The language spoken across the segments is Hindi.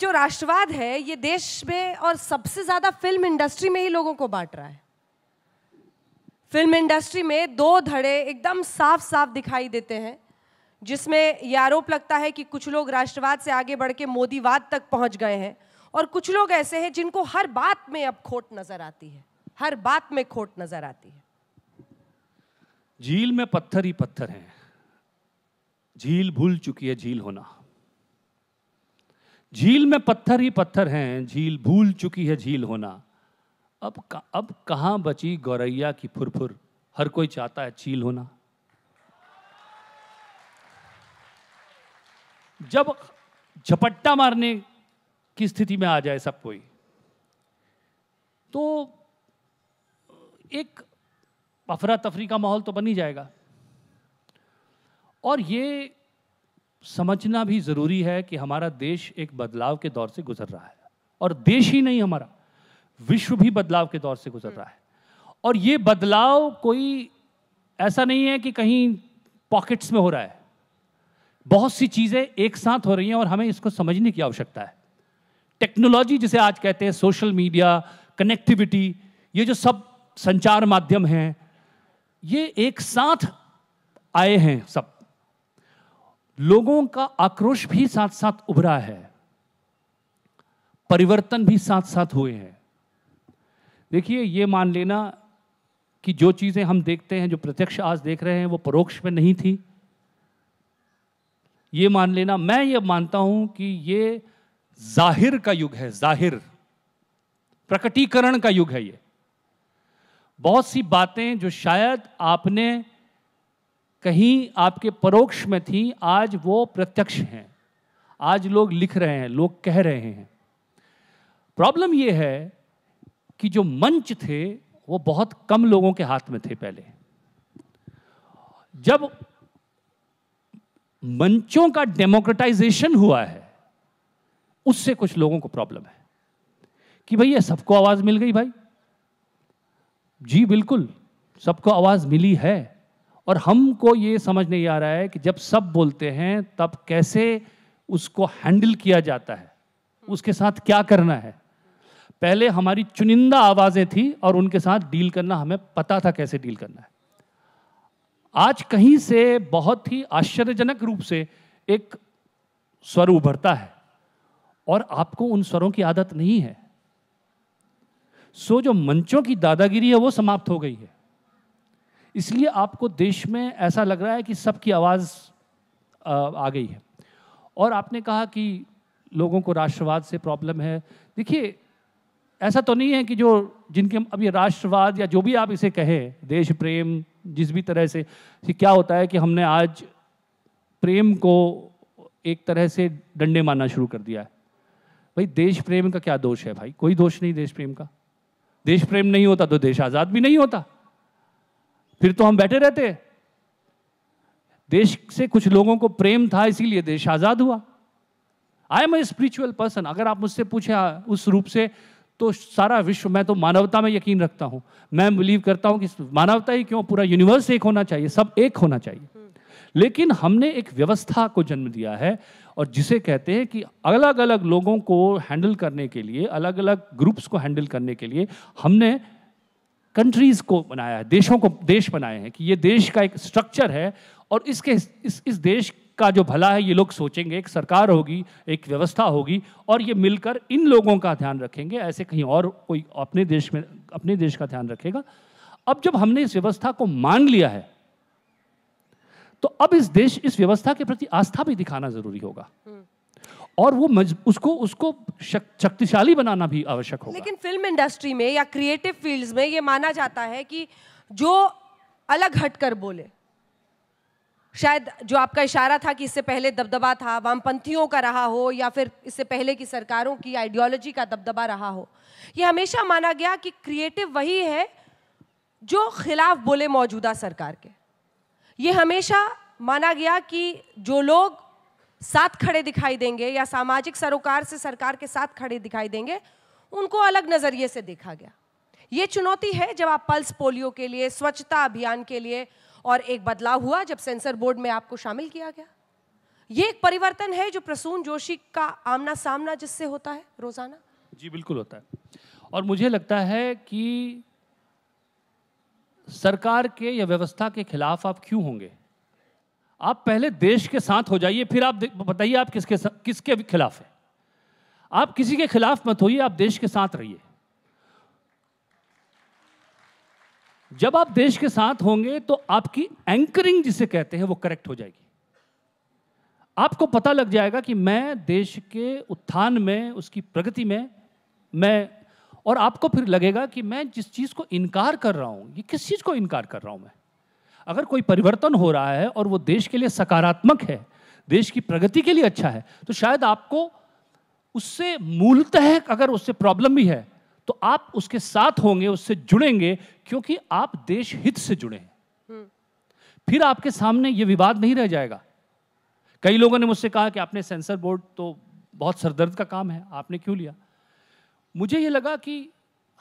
जो राष्ट्रवाद है ये देश में और सबसे ज़्यादा फिल्म इंडस्ट्री में ही लोगों को बांट रहा है फिल्म इंडस्ट्री में दो धड़े एकदम साफ साफ दिखाई देते हैं जिसमें यह आरोप लगता है कि कुछ लोग राष्ट्रवाद से आगे बढ़ के मोदीवाद तक पहुंच गए हैं और कुछ लोग ऐसे हैं जिनको हर बात में अब खोट नजर आती है हर बात में खोट नजर आती है झील में पत्थर ही पत्थर हैं झील भूल चुकी है झील होना झील में पत्थर ही पत्थर हैं झील भूल चुकी है झील होना अब अब कहाँ बची गौरैया की फुरफुर हर कोई चाहता है झील होना जब झपट्टा मारने की स्थिति में आ जाए सब कोई तो एक अफरा तफरी का माहौल तो बन ही जाएगा और ये समझना भी ज़रूरी है कि हमारा देश एक बदलाव के दौर से गुजर रहा है और देश ही नहीं हमारा विश्व भी बदलाव के दौर से गुजर रहा है और ये बदलाव कोई ऐसा नहीं है कि कहीं पॉकेट्स में हो रहा है बहुत सी चीज़ें एक साथ हो रही हैं और हमें इसको समझने की आवश्यकता है टेक्नोलॉजी जिसे आज कहते हैं सोशल मीडिया कनेक्टिविटी ये जो सब संचार माध्यम हैं ये एक साथ आए हैं सब लोगों का आक्रोश भी साथ साथ उभरा है परिवर्तन भी साथ साथ हुए हैं देखिए ये मान लेना कि जो चीज़ें हम देखते हैं जो प्रत्यक्ष आज देख रहे हैं वो परोक्ष में नहीं थी ये मान लेना मैं ये मानता हूं कि ये जाहिर का युग है जाहिर प्रकटीकरण का युग है ये बहुत सी बातें जो शायद आपने कहीं आपके परोक्ष में थी आज वो प्रत्यक्ष हैं आज लोग लिख रहे हैं लोग कह रहे हैं प्रॉब्लम ये है कि जो मंच थे वो बहुत कम लोगों के हाथ में थे पहले जब मंचों का डेमोक्रेटाइजेशन हुआ है उससे कुछ लोगों को प्रॉब्लम है कि भैया सबको आवाज़ मिल गई भाई जी बिल्कुल सबको आवाज़ मिली है और हमको ये समझ नहीं आ रहा है कि जब सब बोलते हैं तब कैसे उसको हैंडल किया जाता है उसके साथ क्या करना है पहले हमारी चुनिंदा आवाज़ें थी और उनके साथ डील करना हमें पता था कैसे डील करना है आज कहीं से बहुत ही आश्चर्यजनक रूप से एक स्वर उभरता है और आपको उन स्वरों की आदत नहीं है सो जो मंचों की दादागिरी है वो समाप्त हो गई है इसलिए आपको देश में ऐसा लग रहा है कि सबकी आवाज़ आ गई है और आपने कहा कि लोगों को राष्ट्रवाद से प्रॉब्लम है देखिए ऐसा तो नहीं है कि जो जिनके अब ये राष्ट्रवाद या जो भी आप इसे कहें देश प्रेम जिस भी तरह से क्या होता है कि हमने आज प्रेम को एक तरह से डंडे मारना शुरू कर दिया है भाई देश प्रेम का क्या दोष है भाई कोई दोष नहीं देश प्रेम का देश प्रेम नहीं होता तो देश आज़ाद भी नहीं होता फिर तो हम बैठे रहते देश से कुछ लोगों को प्रेम था इसीलिए देश आज़ाद हुआ I am a spiritual person अगर आप मुझसे पूछे हाँ, उस रूप से तो सारा विश्व मैं तो मानवता में यकीन रखता हूं मैं बिलीव करता हूं कि मानवता ही क्यों पूरा यूनिवर्स एक होना चाहिए सब एक होना चाहिए लेकिन हमने एक व्यवस्था को जन्म दिया है और जिसे कहते हैं कि अलग अलग लोगों को हैंडल करने के लिए अलग अलग ग्रुप्स को हैंडल करने के लिए हमने कंट्रीज को बनाया है देशों को देश बनाए हैं कि ये देश का एक स्ट्रक्चर है और इसके इस इस देश का जो भला है ये लोग सोचेंगे एक सरकार होगी एक व्यवस्था होगी और ये मिलकर इन लोगों का ध्यान रखेंगे ऐसे कहीं और कोई अपने देश में अपने देश का ध्यान रखेगा अब जब हमने इस व्यवस्था को मान लिया है तो अब इस देश इस व्यवस्था के प्रति आस्था भी दिखाना जरूरी होगा हम्म। और वो उसको उसको शक्तिशाली बनाना भी आवश्यक होगा लेकिन फिल्म इंडस्ट्री में या क्रिएटिव फील्ड्स में ये माना जाता है कि जो अलग हटकर बोले शायद जो आपका इशारा था कि इससे पहले दबदबा था वामपंथियों का रहा हो या फिर इससे पहले की सरकारों की आइडियोलॉजी का दबदबा रहा हो ये हमेशा माना गया कि क्रिएटिव वही है जो खिलाफ बोले मौजूदा सरकार के ये हमेशा माना गया कि जो लोग साथ खड़े दिखाई देंगे या सामाजिक सरोकार से सरकार के साथ खड़े दिखाई देंगे उनको अलग नज़रिए से देखा गया ये चुनौती है जब आप पल्स पोलियो के लिए स्वच्छता अभियान के लिए और एक बदलाव हुआ जब सेंसर बोर्ड में आपको शामिल किया गया ये एक परिवर्तन है जो प्रसून जोशी का आमना सामना जिससे होता है रोज़ाना जी बिल्कुल होता है और मुझे लगता है कि सरकार के या व्यवस्था के खिलाफ आप क्यों होंगे आप पहले देश के साथ हो जाइए फिर आप बताइए आप किसके किसके खिलाफ है आप किसी के खिलाफ मत होइए आप देश के साथ रहिए जब आप देश के साथ होंगे तो आपकी एंकरिंग जिसे कहते हैं वो करेक्ट हो जाएगी आपको पता लग जाएगा कि मैं देश के उत्थान में उसकी प्रगति में मैं और आपको फिर लगेगा कि मैं जिस चीज़ को इनकार कर रहा हूं ये किस चीज़ को इनकार कर रहा हूं मैं अगर कोई परिवर्तन हो रहा है और वो देश के लिए सकारात्मक है देश की प्रगति के लिए अच्छा है तो शायद आपको उससे मूलतः अगर उससे प्रॉब्लम भी है तो आप उसके साथ होंगे उससे जुड़ेंगे क्योंकि आप देश हित से जुड़े हैं हम्म। फिर आपके सामने ये विवाद नहीं रह जाएगा कई लोगों ने मुझसे कहा कि आपने सेंसर बोर्ड तो बहुत सरदर्द का काम है आपने क्यों लिया मुझे ये लगा कि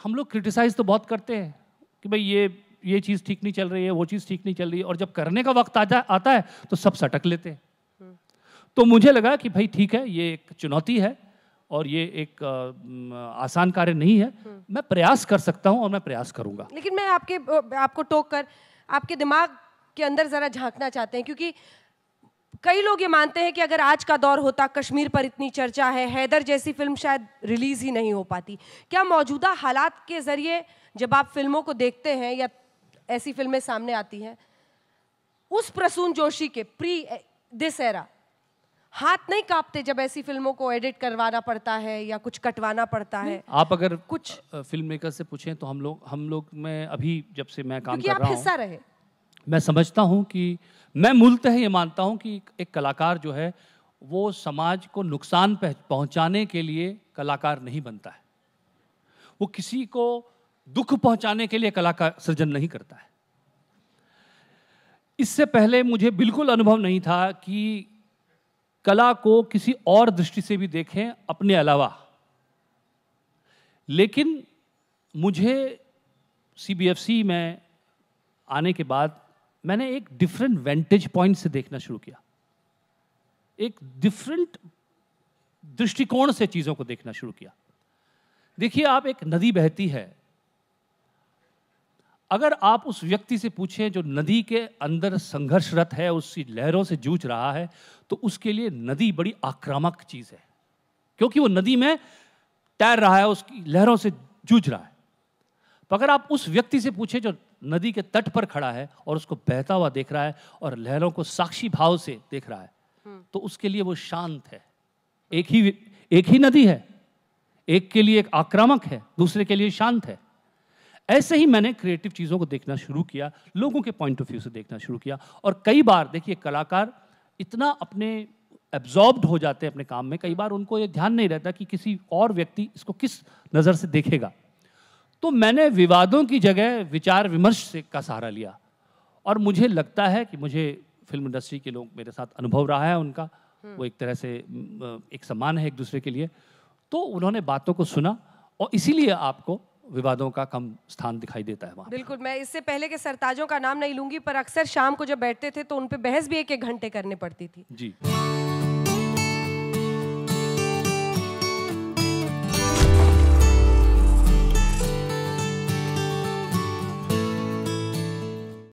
हम लोग क्रिटिसाइज़ तो बहुत करते हैं कि भाई ये ये चीज़ ठीक नहीं चल रही है वो चीज़ ठीक नहीं चल रही है और जब करने का वक्त आता आता है तो सब सटक लेते हैं तो मुझे लगा कि भाई ठीक है ये एक चुनौती है और ये एक आसान कार्य नहीं है हम्म। मैं प्रयास कर सकता हूँ और मैं प्रयास करूँगा लेकिन मैं आपके आपको टोक कर आपके दिमाग के अंदर ज़रा झांकना चाहते हैं क्योंकि कई लोग ये मानते हैं कि अगर आज का दौर होता कश्मीर पर इतनी चर्चा है हैदर जैसी फिल्म शायद रिलीज ही नहीं हो पाती क्या मौजूदा हालात के ज़रिए जब आप फिल्मों को देखते हैं या ऐसी फिल्में सामने आती हैं उस प्रसून जोशी के प्री दिस एरा हाथ नहीं कांपते जब ऐसी फिल्मों को एडिट करवाना पड़ता है या कुछ कटवाना पड़ता है आप अगर कुछ फिल्म मेकर से पूछें तो हम लोग हम लोग में अभी जब से मैं काम कर आप रहा हूँ हिस्सा रहे मैं समझता हूँ कि मैं मूलतः ये मानता हूँ कि एक कलाकार जो है वो समाज को नुकसान पहुंचाने के लिए कलाकार नहीं बनता है वो किसी को दुख पहुंचाने के लिए कला का सृजन नहीं करता है इससे पहले मुझे बिल्कुल अनुभव नहीं था कि कला को किसी और दृष्टि से भी देखें अपने अलावा लेकिन मुझे सी में आने के बाद मैंने एक डिफरेंट वेंटेज पॉइंट से देखना शुरू किया एक डिफरेंट दृष्टिकोण से चीज़ों को देखना शुरू किया देखिए आप एक नदी बहती है अगर आप उस व्यक्ति से पूछें जो नदी के अंदर संघर्षरत है उसकी लहरों से जूझ रहा है तो उसके लिए नदी बड़ी आक्रामक चीज़ है क्योंकि वो नदी में तैर रहा है उसकी लहरों से जूझ रहा है तो अगर आप उस व्यक्ति से पूछें जो नदी के तट पर खड़ा है और उसको बहता हुआ देख रहा है और लहरों को साक्षी भाव से देख रहा है हम्म। तो उसके लिए वो शांत है एक ही एक ही नदी है एक के लिए एक आक्रामक है दूसरे के लिए शांत है ऐसे ही मैंने क्रिएटिव चीज़ों को देखना शुरू किया लोगों के पॉइंट ऑफ व्यू से देखना शुरू किया और कई बार देखिए कलाकार इतना अपने एब्जॉर्ब्ड हो जाते हैं अपने काम में कई बार उनको ये ध्यान नहीं रहता कि किसी और व्यक्ति इसको किस नज़र से देखेगा तो मैंने विवादों की जगह विचार विमर्श से का सहारा लिया और मुझे लगता है कि मुझे फिल्म इंडस्ट्री के लोग मेरे साथ अनुभव रहा है उनका वो एक तरह से एक सम्मान है एक दूसरे के लिए तो उन्होंने बातों को सुना और इसीलिए आपको विवादों का कम स्थान दिखाई देता है वहाँ बिल्कुल मैं इससे पहले के सरताजों का नाम नहीं लूंगी पर अक्सर शाम को जब बैठते थे तो उन पर बहस भी एक एक घंटे करने पड़ती थी जी